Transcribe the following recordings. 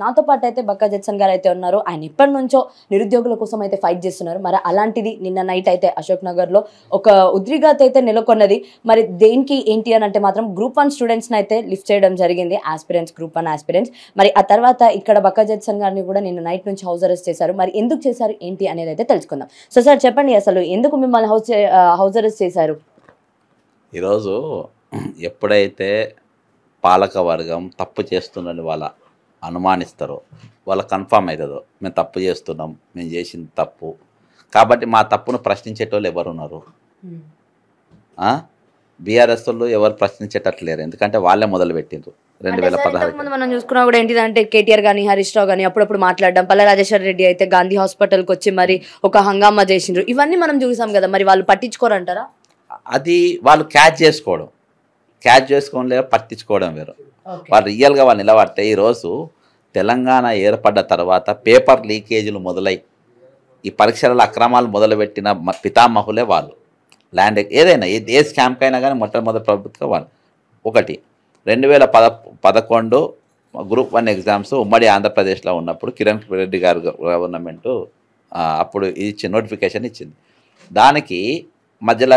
నాతో పాటు అయితే బక్కా జెట్సన్ గారు అయితే ఉన్నారు ఆయన ఎప్పటి నుంచో నిరుద్యోగుల కోసం అయితే ఫైట్ చేస్తున్నారు మరి అలాంటిది నిన్న నైట్ అయితే అశోక్ నగర్లో ఒక ఉద్రిగాత అయితే నెలకొన్నది మరి దేనికి ఏంటి అని అంటే మాత్రం గ్రూప్ వన్ స్టూడెంట్స్ని అయితే లిఫ్ట్ చేయడం జరిగింది ఆస్పిరెంట్స్ గ్రూప్ వన్ ఆస్పిరెంట్స్ మరి ఆ తర్వాత ఇక్కడ బక్కా జెట్సన్ గారిని కూడా నిన్న నైట్ నుంచి హౌస్ అరెస్ట్ చేశారు మరి ఎందుకు చేశారు ఏంటి అనేది అయితే తెలుసుకుందాం సో సార్ చెప్పండి అసలు ఎందుకు మిమ్మల్ని హౌస్ హౌస్ అరెస్ట్ చేశారు ఈరోజు ఎప్పుడైతే పాలక వర్గం తప్పు చేస్తున్నది వాళ్ళ అనుమానిస్తారో వాళ్ళకి కన్ఫామ్ అవుతుందో మేము తప్పు చేస్తున్నాం మేము చేసింది తప్పు కాబట్టి మా తప్పును ప్రశ్నించేటోళ్ళు ఎవరున్నారు బీఆర్ఎస్ వాళ్ళు ఎవరు ప్రశ్నించేటట్లేరు ఎందుకంటే వాళ్ళే మొదలు పెట్టిండ్రు రెండు వేల పదహారు మనం చూసుకున్నా కూడా ఏంటిదంటే కేటీఆర్ కానీ హరీష్ రావు కానీ అప్పుడప్పుడు మాట్లాడడం పల్ల రాజేశ్వర రెడ్డి అయితే గాంధీ హాస్పిటల్కి వచ్చి మరి ఒక హంగామా చేసిండ్రు ఇవన్నీ మనం చూసాం కదా మరి వాళ్ళు పట్టించుకోరంటారా అది వాళ్ళు క్యాచ్ చేసుకోవడం క్యాచ్ చేసుకోవడం లేదా పట్టించుకోవడం వేరు వాళ్ళు రియల్గా వాళ్ళు నిలబడితే ఈరోజు తెలంగాణ ఏర్పడ్డ తర్వాత పేపర్ లీకేజీలు మొదలై ఈ పరీక్షలలో అక్రమాలు మొదలుపెట్టిన పితామహులే వాళ్ళు ల్యాండ్ ఏదైనా ఏ ఏ అయినా కానీ మొట్టమొదటి ప్రభుత్వం వాళ్ళు ఒకటి రెండు వేల పద పదకొండు గ్రూప్ వన్ ఎగ్జామ్స్ ఉమ్మడి ఆంధ్రప్రదేశ్లో ఉన్నప్పుడు కిరణ్ రెడ్డి గారు గవర్నమెంట్ అప్పుడు ఇచ్చి నోటిఫికేషన్ ఇచ్చింది దానికి మధ్యలో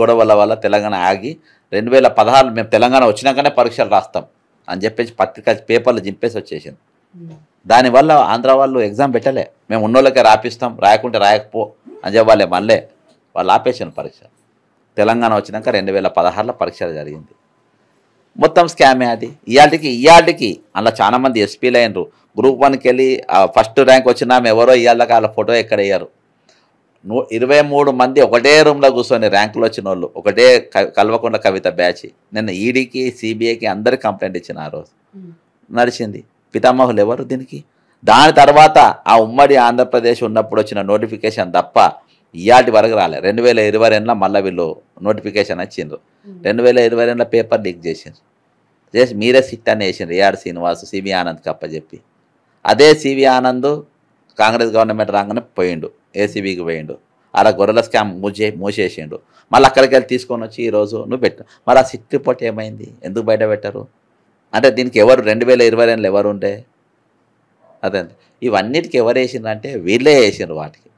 గొడవల వల్ల తెలంగాణ ఆగి రెండు వేల పదహారు మేము తెలంగాణ వచ్చినాకనే పరీక్షలు రాస్తాం అని చెప్పేసి పత్రిక పేపర్లు చింపేసి వచ్చేసింది దానివల్ల ఆంధ్ర వాళ్ళు ఎగ్జామ్ పెట్టలే మేము ఉన్నోళ్ళకే రాపిస్తాం రాయకుంటే రాయకపో అని చెప్పాలే మళ్ళీ వాళ్ళు ఆపేసాను పరీక్ష తెలంగాణ వచ్చినాక రెండు వేల పదహారులో పరీక్ష జరిగింది మొత్తం స్కామే అది ఇయాటికి ఇయాటికి అందులో చాలామంది ఎస్పీలు అయినరు గ్రూప్ వన్కి వెళ్ళి ఫస్ట్ ర్యాంక్ వచ్చినా మేము ఎవరో ఇవాళ వాళ్ళ ఫోటో ఎక్కడ వేయరు ఇరవై మూడు మంది ఒకటే రూమ్లో కూర్చొని ర్యాంకులు వచ్చిన వాళ్ళు ఒకటే కలవకుండ కవిత బ్యాచ్ నిన్న ఈడీకి సిబిఐకి అందరి కంప్లైంట్ ఇచ్చిన ఆ రోజు నడిచింది పితామహులు ఎవరు దీనికి దాని తర్వాత ఆ ఉమ్మడి ఆంధ్రప్రదేశ్ ఉన్నప్పుడు వచ్చిన నోటిఫికేషన్ తప్ప ఇయాటి వరకు రాలే రెండు వేల ఇరవై రెండులో మళ్ళీ వీళ్ళు నోటిఫికేషన్ వచ్చిండ్రు రెండు వేల ఇరవై రెండులో పేపర్ లీక్ చేసిండ్రు చేసి మీరే సిట్ అని వేసిండ్రు ఏఆర్ శ్రీనివాస్ సిబి ఆనంద్ కప్ప చెప్పి అదే సివి ఆనంద్ కాంగ్రెస్ గవర్నమెంట్ రాగానే పోయిండు ఏసీబీకి పోయిండు అలా గొర్రెల స్కామ్ మూసే మూసేసిండు మళ్ళీ అక్కడికి వెళ్ళి తీసుకొని వచ్చి ఈరోజు నువ్వు పెట్టు మరి ఆ సిట్ రిపోర్ట్ ఏమైంది ఎందుకు బయట పెట్టరు అంటే దీనికి ఎవరు రెండు వేల ఇరవై రెండులో ఎవరు ఉండే అదే ఇవన్నిటికి ఎవరు వేసిండ్రంటే వీళ్ళే వేసిండ్రు వాటికి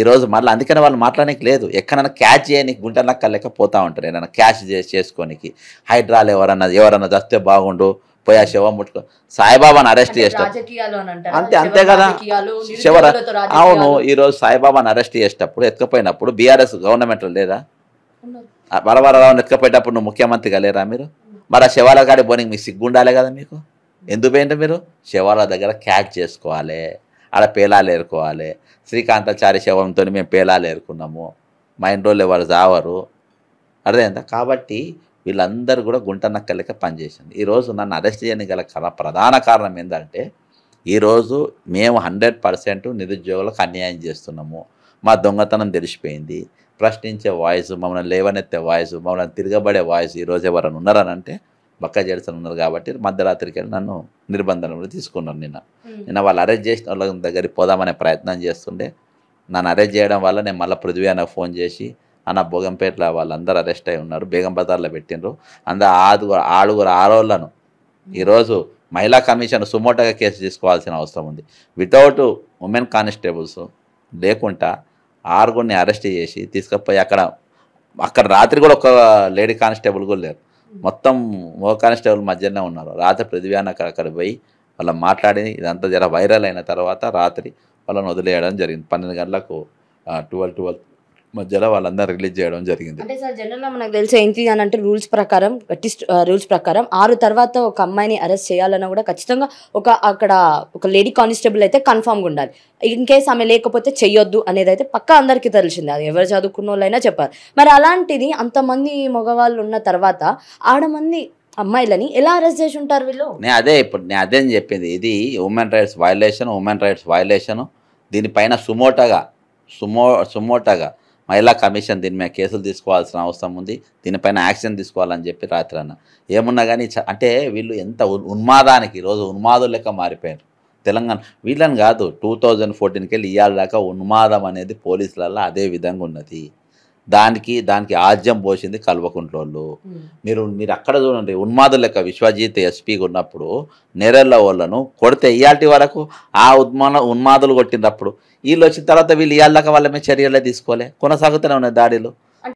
ఈరోజు మళ్ళీ అందుకనే వాళ్ళు మాట్లాడనీకి లేదు ఎక్కడైనా క్యాచ్ చేయడానికి గుంటనక్క లేకపోతూ ఉంటారు ఏదైనా క్యాచ్ చేసి చేసుకోనికి హైడ్రాలు ఎవరన్నా ఎవరన్నా చస్తే బాగుండు పోయా శివ శవం ముట్టుకో సాయిబాబాను అరెస్ట్ చేసేటప్పుడు అంతే అంతే కదా శివ అవును ఈరోజు సాయిబాబాను అరెస్ట్ చేసేటప్పుడు ఎత్తుకపోయినప్పుడు బీఆర్ఎస్ గవర్నమెంట్ లేదా వరవరరావుని ఎత్తుకపోయేటప్పుడు నువ్వు ముఖ్యమంత్రిగా లేరా మీరు మరి ఆ శివాల కాడి పోనీ మీకు సిగ్గుండాలి కదా మీకు ఎందుకు పోయింటే మీరు శివాల దగ్గర క్యాచ్ చేసుకోవాలి ఆడ పేలాలు ఏరుకోవాలి శ్రీకాంతాచారి శవంతో మేము పేలాలు ఏరుకున్నాము మా ఇంట్లో ఎవరు జావరు అర్థమైందా కాబట్టి వీళ్ళందరూ కూడా గుంట లెక్క పనిచేసింది ఈరోజు నన్ను అరెస్ట్ చేయడానికి గల కల ప్రధాన కారణం ఏంటంటే ఈరోజు మేము హండ్రెడ్ పర్సెంట్ నిరుద్యోగులకు అన్యాయం చేస్తున్నాము మా దొంగతనం తెలిసిపోయింది ప్రశ్నించే వాయిస్ మమ్మల్ని లేవనెత్తే వాయిస్ మమ్మల్ని తిరగబడే వాయిస్ ఈరోజు ఎవరైనా ఉన్నారని అంటే బక్క చేర్చని ఉన్నారు కాబట్టి మధ్యరాత్రికి వెళ్ళి నన్ను కూడా తీసుకున్నారు నిన్న నిన్న వాళ్ళు అరెస్ట్ చేసిన వాళ్ళ దగ్గరికి పోదామనే ప్రయత్నం చేస్తుండే నన్ను అరెస్ట్ చేయడం వల్ల నేను మళ్ళీ పృథ్వీ ఫోన్ చేసి అన్న బోగంపేట్ల వాళ్ళందరూ అరెస్ట్ అయి ఉన్నారు బేగం బజార్లో పెట్టినరు అంద ఆదుగురు ఆడుగురు ఆరోళ్లను hmm. ఈరోజు మహిళా కమిషన్ సుమోటగా కేసు తీసుకోవాల్సిన అవసరం ఉంది వితౌట్ ఉమెన్ కానిస్టేబుల్స్ లేకుండా ఆరుగురిని అరెస్ట్ చేసి తీసుకుపోయి అక్కడ అక్కడ రాత్రి కూడా ఒక లేడీ కానిస్టేబుల్ కూడా లేరు hmm. మొత్తం ఓ కానిస్టేబుల్ మధ్యనే ఉన్నారు రాత్రి ప్రతిభాన అక్కడ అక్కడ పోయి వాళ్ళు మాట్లాడి ఇదంతా జర వైరల్ అయిన తర్వాత రాత్రి వాళ్ళని వదిలేయడం జరిగింది పన్నెండు గంటలకు ట్వెల్వ్ ట్వెల్వ్ మధ్యలో వాళ్ళందరూ రిలీజ్ చేయడం జరిగింది అంటే సార్ జనరల్గా మనకు తెలిసే ఏంటి అని అంటే రూల్స్ ప్రకారం గట్టిస్ట్ రూల్స్ ప్రకారం ఆరు తర్వాత ఒక అమ్మాయిని అరెస్ట్ చేయాలన్నా కూడా ఖచ్చితంగా ఒక అక్కడ ఒక లేడీ కానిస్టేబుల్ అయితే కన్ఫామ్గా ఉండాలి ఇన్ కేస్ ఆమె లేకపోతే చెయ్యొద్దు అనేది అయితే పక్క అందరికీ తెలిసింది అది ఎవరు చదువుకున్న వాళ్ళైనా చెప్పారు మరి అలాంటిది అంతమంది మగవాళ్ళు ఉన్న తర్వాత ఆడమంది అమ్మాయిలని ఎలా అరెస్ట్ చేసి ఉంటారు వీళ్ళు నేను అదే ఇప్పుడు నేను అదే అని చెప్పింది ఇది women rights violation women rights violation దీనిపైన సుమోటగా సుమో సుమోటగా మహిళా కమిషన్ దీని మీద కేసులు తీసుకోవాల్సిన అవసరం ఉంది దీనిపైన యాక్షన్ తీసుకోవాలని చెప్పి రాత్రి అన్న ఏమున్నా కానీ అంటే వీళ్ళు ఎంత ఉన్మాదానికి ఈరోజు ఉన్మాదం లెక్క మారిపోయారు తెలంగాణ వీళ్ళని కాదు టూ థౌజండ్ ఫోర్టీన్కి వెళ్ళి ఇవాళ దాకా ఉన్మాదం అనేది పోలీసులలో అదే విధంగా ఉన్నది దానికి దానికి ఆజ్యం పోసింది కల్వకుంట్లోళ్ళు మీరు మీరు అక్కడ చూడండి ఉన్మాదు లెక్క విశ్వజిత్ ఎస్పీగా ఉన్నప్పుడు నేరెళ్ళ వాళ్ళను కొడితే ఇయాల్టి వరకు ఆ ఉద్మాన ఉన్మాదులు కొట్టినప్పుడు వీళ్ళు వచ్చిన తర్వాత వీళ్ళు ఇయాళ్ళక వాళ్ళ మీద చర్యలే తీసుకోలే కొనసాగుతూనే ఉన్నాయి దాడిలో